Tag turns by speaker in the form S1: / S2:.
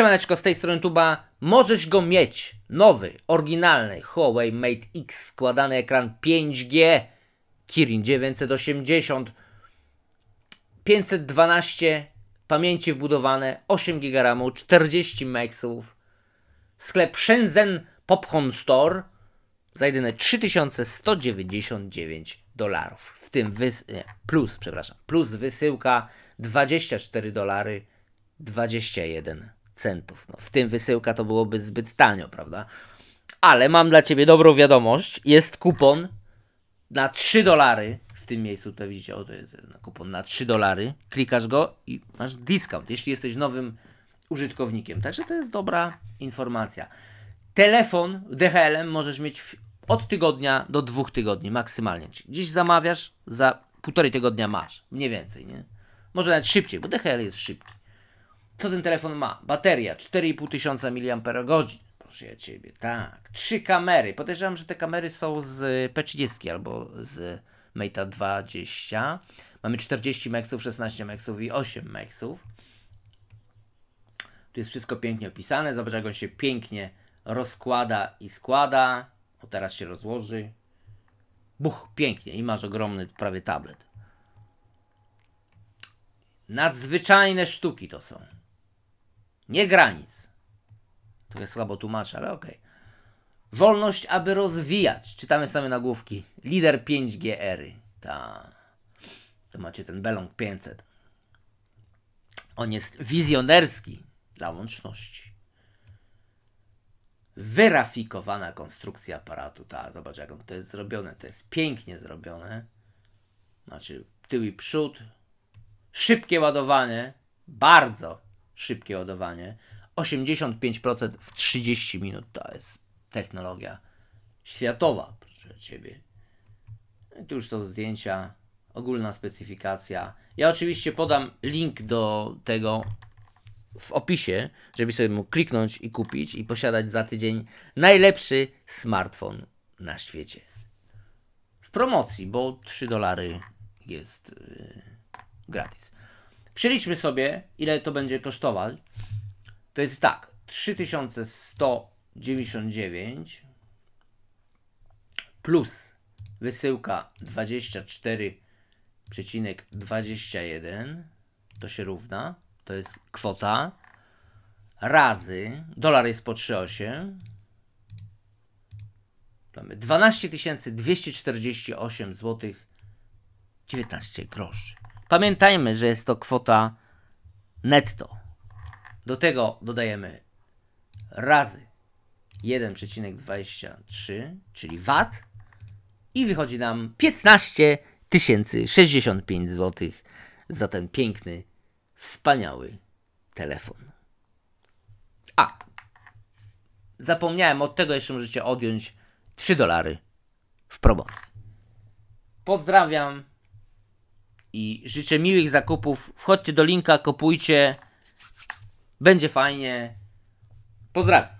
S1: Siemaneczko, z tej strony Tuba. Możesz go mieć. Nowy, oryginalny Huawei Mate X, składany ekran 5G, Kirin 980, 512 pamięci wbudowane, 8 GB RAMu, 40 meksów. Sklep Shenzhen Popcorn Store za jedyne 3199 dolarów. W tym wys... Nie, plus, przepraszam, plus wysyłka 24 dolary 21 centów. No, w tym wysyłka to byłoby zbyt tanio, prawda? Ale mam dla Ciebie dobrą wiadomość. Jest kupon na 3 dolary. W tym miejscu to widzicie, o to jest no, kupon na 3 dolary. Klikasz go i masz discount, jeśli jesteś nowym użytkownikiem. Także to jest dobra informacja. Telefon DHL-em możesz mieć od tygodnia do dwóch tygodni maksymalnie. Czyli dziś zamawiasz, za półtorej tygodnia masz. Mniej więcej, nie? Może nawet szybciej, bo DHL jest szybki. Co ten telefon ma? Bateria 4500 mAh. Proszę ja ciebie, tak. Trzy kamery. Podejrzewam, że te kamery są z P30 albo z Meta 20. Mamy 40 meksów, 16 meksów i 8 meksów. Tu jest wszystko pięknie opisane. Zobacz, jak on się pięknie rozkłada i składa. O, teraz się rozłoży. Buch, pięknie. I masz ogromny prawie tablet. Nadzwyczajne sztuki to są nie granic. Trochę słabo tłumaczę, ale okej. Okay. Wolność, aby rozwijać. Czytamy same nagłówki. Lider 5G ery. Ta. To macie ten Belong 500. On jest wizjonerski dla łączności. Wyrafikowana konstrukcja aparatu. Ta, zobacz jak on to jest zrobione. To jest pięknie zrobione. Znaczy tył i przód. Szybkie ładowanie. Bardzo szybkie ładowanie. 85% w 30 minut to jest technologia światowa, proszę Ciebie. No I tu już są zdjęcia, ogólna specyfikacja. Ja oczywiście podam link do tego w opisie, żeby sobie mógł kliknąć i kupić i posiadać za tydzień najlepszy smartfon na świecie. W promocji, bo 3 dolary jest yy, gratis. Przeliczmy sobie, ile to będzie kosztować. To jest tak, 3199 plus wysyłka 24,21 to się równa, to jest kwota razy, dolar jest po 3,8 mamy 12 248 zł 19 groszy. Pamiętajmy, że jest to kwota netto. Do tego dodajemy razy 1,23, czyli VAT i wychodzi nam 15 065 zł za ten piękny, wspaniały telefon. A, zapomniałem, od tego jeszcze możecie odjąć 3 dolary w promocji. Pozdrawiam i życzę miłych zakupów. Wchodźcie do linka, kopujcie. Będzie fajnie. Pozdrawiam.